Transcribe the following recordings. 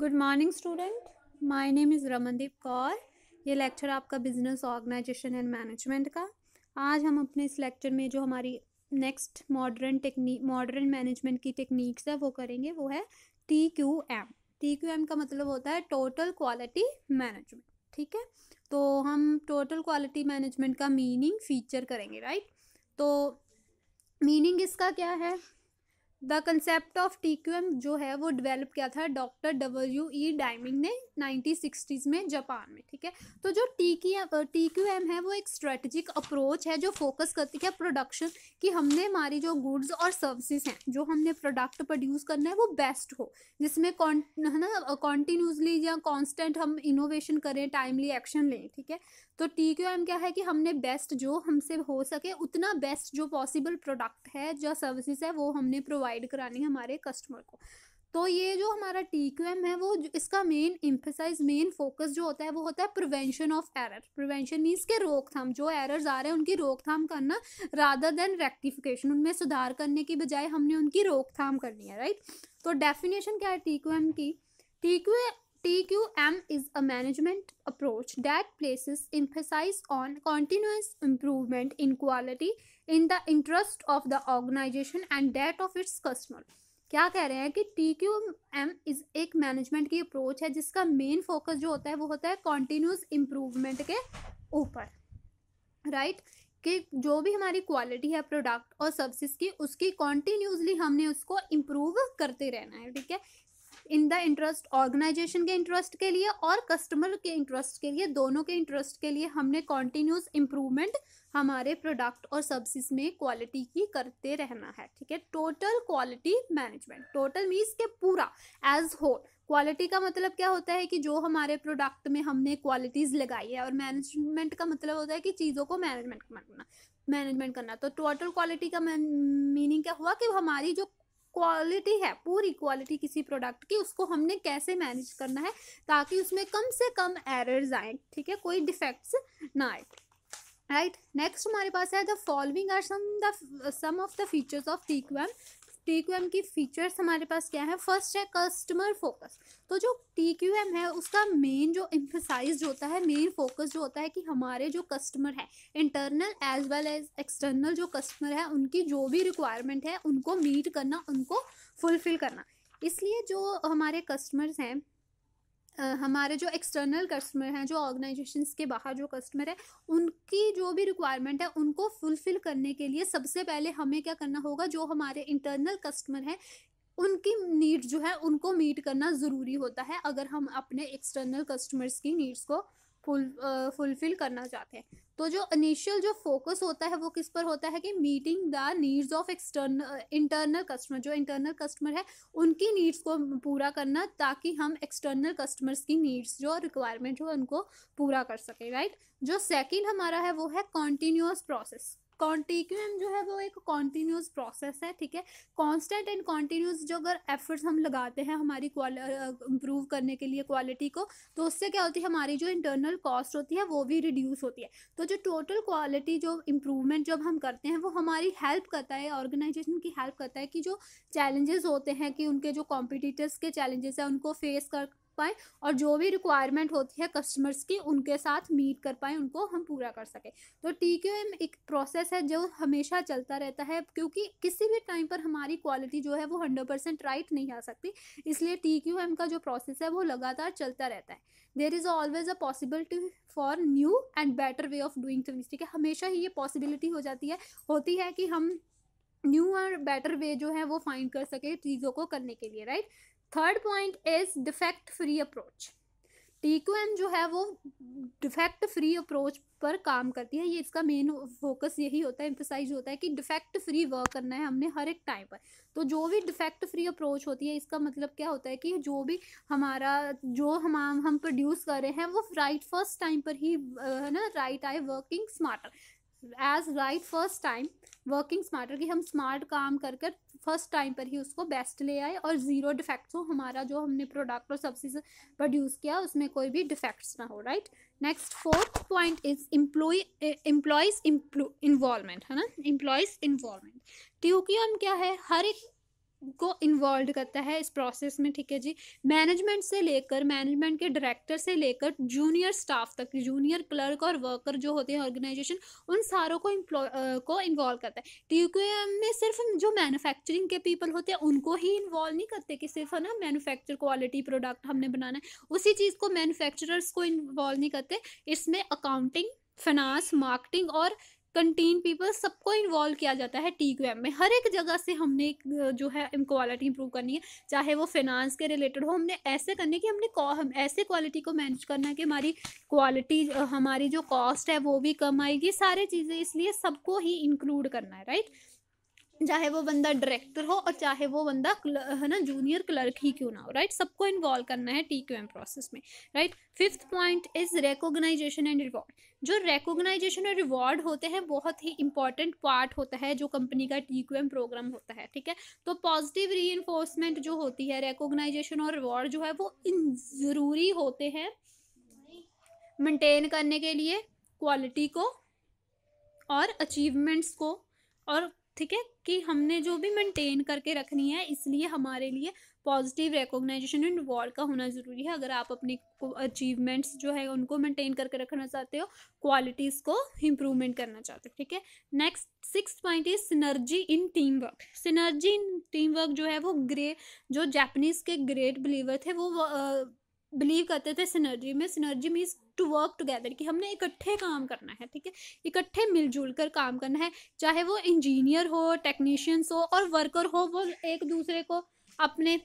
Good morning student my name is Ramandeep Kaur ये lecture आपका business organisation and management का आज हम अपने इस लेक्चर में जो हमारी next modern technique modern management की टेक्निक्स है वो करेंगे वो है T Q M T Q M का मतलब होता है टोटल क्वालिटी मैनेजमेंट ठीक है तो हम टोटल क्वालिटी मैनेजमेंट का मीनिंग फीचर करेंगे राइट तो मीनिंग इसका क्या है the concept of T Q M जो है वो डिवेलप किया था डॉक्टर डब्ल्यू ई डाइमिंग ने नाइनटीन सिक्सटीज में जापान में ठीक है तो जो टी की टी क्यू एम है वो एक स्ट्रेटजिक अप्रोच है जो फोकस करती है प्रोडक्शन कि हमने हमारी जो गुड्स और सर्विसेज हैं जो हमने प्रोडक्ट प्रोड्यूस करना है वो बेस्ट हो जिसमें है ना कॉन्टीन्यूसली या कॉन्स्टेंट हम इनोवेशन करें टाइमली एक्शन लें ठीक है तो टी क्यू एम क्या है कि हमने बेस्ट जो हमसे हो सके उतना बेस्ट जो पॉसिबल प्रोडक्ट है जो सर्विसेज है वो हमने प्रोवाइड प्रोवाइड करानी है हमारे कस्टमर को तो ये जो हमारा टी क्यू एम है वो इसका मेन इम्फेसाइज मेन फोकस जो होता है वो होता है prevention of error prevention means के रोकथाम जो एरर्स आ रहे हैं उनकी रोकथाम करना रादर देन रेक्टिफिकेशन उनमें सुधार करने की बजाय हमने उनकी रोकथाम करनी है राइट तो डेफिनेशन क्या है टी क्यू एम की T Q TQM is a management approach that places emphasis on continuous improvement in quality in the interest of the organization and that of its customer. क्या कह रहे हैं कि T Q M is एक management की approach है जिसका main focus जो होता है वो होता है कॉन्टीन्यूस इम्प्रूवमेंट के ऊपर राइट right? कि जो भी हमारी क्वालिटी है प्रोडक्ट और सर्विसेज की उसकी कॉन्टीन्यूसली हमने उसको इम्प्रूव करते रहना है ठीक है इन द इंटरेस्ट ऑर्गेनाइजेशन के इंटरेस्ट के लिए और कस्टमर के इंटरेस्ट के लिए दोनों के इंटरेस्ट के लिए हमने कॉन्टिन्यूस इम्प्रूवमेंट हमारे प्रोडक्ट और सर्विस में क्वालिटी की करते रहना है ठीक है total quality management total means के पूरा एज होल क्वालिटी का मतलब क्या होता है कि जो हमारे प्रोडक्ट में हमने क्वालिटीज़ लगाई है और मैनेजमेंट का मतलब होता है कि चीज़ों को मैनेजमेंट करना मैनेजमेंट करना तो टोटल क्वालिटी का मीनिंग क्या हुआ कि हमारी जो क्वालिटी है पूरी क्वालिटी किसी प्रोडक्ट की उसको हमने कैसे मैनेज करना है ताकि उसमें कम से कम एरर्स आए ठीक है कोई डिफेक्ट्स ना आए राइट नेक्स्ट हमारे पास है the following are some the some of the features of सीक्वेम टी क्यू एम की फीचर्स हमारे पास क्या है फर्स्ट है कस्टमर फोकस तो जो टी क्यू एम है उसका मेन जो इम्फोसाइज होता है मेन फोकस जो होता है कि हमारे जो कस्टमर है internal as well as external जो कस्टमर है उनकी जो भी रिक्वायरमेंट है उनको मीट करना उनको फुलफिल करना इसलिए जो हमारे कस्टमर्स हैं हमारे जो एक्सटर्नल कस्टमर हैं जो ऑर्गेनाइजेशन के बाहर जो कस्टमर है उनकी जो भी रिक्वायरमेंट है उनको फुलफ़िल करने के लिए सबसे पहले हमें क्या करना होगा जो हमारे इंटरनल कस्टमर हैं उनकी नीड जो है उनको मीट करना ज़रूरी होता है अगर हम अपने एक्सटर्नल कस्टमर्स की नीड्स को फुल फुलफ़िल करना चाहते हैं तो जो इनिशियल जो फोकस होता है वो किस पर होता है कि meeting the needs of external internal customer जो इंटरनल कस्टमर है उनकी नीड्स को पूरा करना ताकि हम एक्सटर्नल कस्टमर्स की नीड्स जो रिक्वायरमेंट हो उनको पूरा कर सकें राइट जो सेकेंड हमारा है वो है कॉन्टीन्यूस प्रोसेस कॉन्टिक्यूम जो है वो एक कॉन्टीन्यूस प्रोसेस है ठीक है कॉन्स्टेंट एंड कॉन्टीन्यूस जो अगर एफर्ट्स हम लगाते हैं हमारी इम्प्रूव करने के लिए क्वालिटी को तो उससे क्या होती है हमारी जो इंटरनल कॉस्ट होती है वो भी रिड्यूस होती है तो जो टोटल क्वालिटी जो इम्प्रूवमेंट जब हम करते हैं वो हमारी हेल्प करता है ऑर्गेनाइजेशन की हेल्प करता है कि जो चैलेंजेस होते हैं कि उनके जो कॉम्पिटिटर्स के चैलेंजेस हैं उनको फेस कर पाए और जो भी रिक्वायरमेंट होती है कस्टमर्स की उनके साथ मीट कर पाए उनको हम पूरा कर सकें तो टी क्यू एम एक प्रोसेस है जो हमेशा चलता रहता है क्योंकि किसी भी टाइम पर हमारी क्वालिटी जो है वो हंड्रेड परसेंट राइट नहीं आ सकती इसलिए टी क्यू एम का जो प्रोसेस है वो लगातार चलता रहता है there is always a possibility for new and better way of doing things ठीक है हमेशा ही ये पॉसिबिलिटी हो जाती है होती है कि हम न्यू और बेटर वे जो है वो फाइंड कर सके चीज़ों को करने के लिए right right? Third point is defect free approach um जो है वो डिफेक्ट फ्री अप्रोच पर काम करती है ये इसका मेन फोकस यही होता है एम्फोसाइज होता है कि डिफेक्ट फ्री वर्क करना है हमने हर एक टाइम पर तो जो भी डिफेक्ट फ्री अप्रोच होती है इसका मतलब क्या होता है कि जो भी हमारा जो हम हम प्रोड्यूस कर रहे हैं वो राइट फर्स्ट टाइम पर ही है ना right I working smarter as right first time working smarter कि हम स्मार्ट काम कर कर फर्स्ट टाइम पर ही उसको बेस्ट ले आए और ज़ीरो डिफेक्ट्स हो हमारा जो हमने प्रोडक्ट और सब्सिज प्रोड्यूस किया उसमें कोई भी डिफेक्ट्स ना हो right next fourth point is employ employees involvement है ना एम्प्लॉयज़ इन्वॉलमेंट क्योंकि हम क्या है हर एक को इन्वॉल्व करता है इस प्रोसेस में ठीक है जी मैनेजमेंट से लेकर मैनेजमेंट के डायरेक्टर से लेकर जूनियर स्टाफ तक जूनियर क्लर्क और वर्कर जो होते हैं ऑर्गेनाइजेशन उन सारों को को इन्वॉल्व करता है टी में सिर्फ जो मैनुफैक्चरिंग के पीपल होते हैं उनको ही इन्वॉल्व नहीं करते कि सिर्फ है ना मैनुफैक्चर क्वालिटी प्रोडक्ट हमने बनाना है उसी चीज़ को मैनुफैक्चरर्स को इन्वॉल्व नहीं करते इसमें अकाउंटिंग फिनांस मार्केटिंग और कंटीन पीपल सबको इन्वॉल्व किया जाता है टी क्यू एम में हर एक जगह से हमने जो है क्वालिटी इंप्रूव करनी है चाहे वो फिनांस के रिलेटेड हो हमने ऐसे करने की हमने हम ऐसे क्वालिटी को मैनेज करना है कि हमारी क्वालिटी हमारी जो कॉस्ट है वो भी कम आएगी सारी चीज़ें इसलिए सबको ही इंक्लूड करना है राइट चाहे वो बंदा डायरेक्टर हो और चाहे वो बंदा है ना जूनियर क्लर्क ही क्यों ना हो राइट सबको इन्वॉल्व करना है टी क्यू एम प्रोसेस में right fifth point is recognisation and reward जो रेकोगनाइजेशन और रिवॉर्ड होते हैं बहुत ही इंपॉर्टेंट पार्ट होता है जो कंपनी का टी क्यू एम प्रोग्राम होता है ठीक है तो पॉजिटिव री एनफोर्समेंट जो होती है रेकोगनाइजेशन और रिवॉर्ड जो है वो इन ज़रूरी होते हैं मेंटेन करने के लिए क्वालिटी को और अचीवमेंट्स को और ठीक है कि हमने जो भी मेंटेन करके रखनी है इसलिए हमारे लिए पॉजिटिव रिकॉग्नाइजेशन एंड रिवॉर्ड का होना ज़रूरी है अगर आप अपने अचीवमेंट्स जो है उनको मेंटेन करके रखना चाहते हो क्वालिटीज़ को इम्प्रूवमेंट करना चाहते हो ठीक है next six point is synergy in team work synergy in team work जो है वो ग्रे जो जापनीज़ के ग्रेट बिलीवर थे वो uh, बिलीव करते थे सिनर्जी में synergy means to work together कि हमने इकट्ठे काम करना है ठीक है इकट्ठे मिलजुल कर काम करना है चाहे वो इंजीनियर हो टेक्नीशियंस हो और वर्कर हो वो एक दूसरे को अपने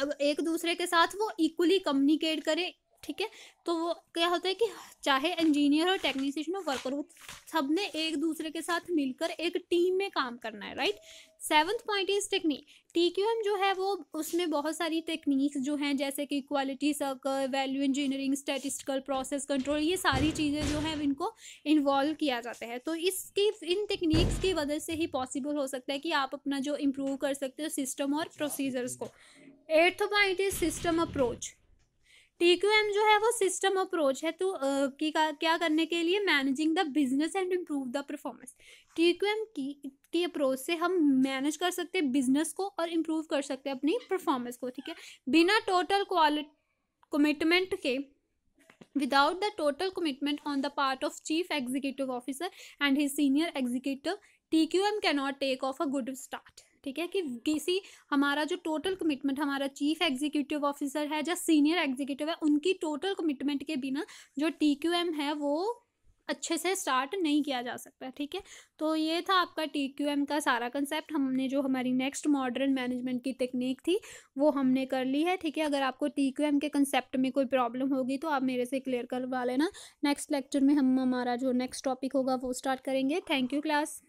अब एक दूसरे के साथ वो इक्वली कम्युनिकेट करें ठीक है तो वो क्या होता है कि चाहे इंजीनियर हो टेक्नीशियन हो वर्कर हो सब ने एक दूसरे के साथ मिलकर एक टीम में काम करना है right seventh point is technique T Q M जो है वो उसमें बहुत सारी टेक्निक्स जो हैं जैसे कि quality circle value engineering statistical process control ये सारी चीज़ें जो हैं इनको इन्वॉल्व किया जाता है तो इसकी इन टेक्निक्स की वजह से ही पॉसिबल हो सकता है कि आप अपना जो इम्प्रूव कर सकते हो सिस्टम और प्रोसीजर्स को eighth point is system approach T Q M जो है वो सिस्टम अप्रोच है तो की क्या करने के लिए managing the business and improve the performance T Q M की की अप्रोच से हम मैनेज कर सकते हैं बिजनेस को और इम्प्रूव कर सकते हैं अपनी परफॉर्मेंस को ठीक है बिना टोटल क्वालिटी कमिटमेंट के without the total commitment on the part of chief executive officer and his senior executive T Q M cannot take off a good start ठीक है कि किसी हमारा जो टोटल कमिटमेंट हमारा चीफ एग्जीक्यूटिव ऑफिसर है या सीनियर एग्जीक्यूटिव है उनकी टोटल कमिटमेंट के बिना जो टी क्यू एम है वो अच्छे से स्टार्ट नहीं किया जा सकता ठीक है तो ये था आपका टी क्यू एम का सारा कंसेप्ट हमने जो हमारी नेक्स्ट मॉडर्न मैनेजमेंट की टेक्निक थी वो हमने कर ली है ठीक है अगर आपको टी क्यू एम के कंसेप्ट में कोई प्रॉब्लम होगी तो आप मेरे से क्लियर करवा लेना नेक्स्ट लेक्चर में हम हमारा जो नेक्स्ट टॉपिक होगा वो स्टार्ट करेंगे थैंक यू क्लास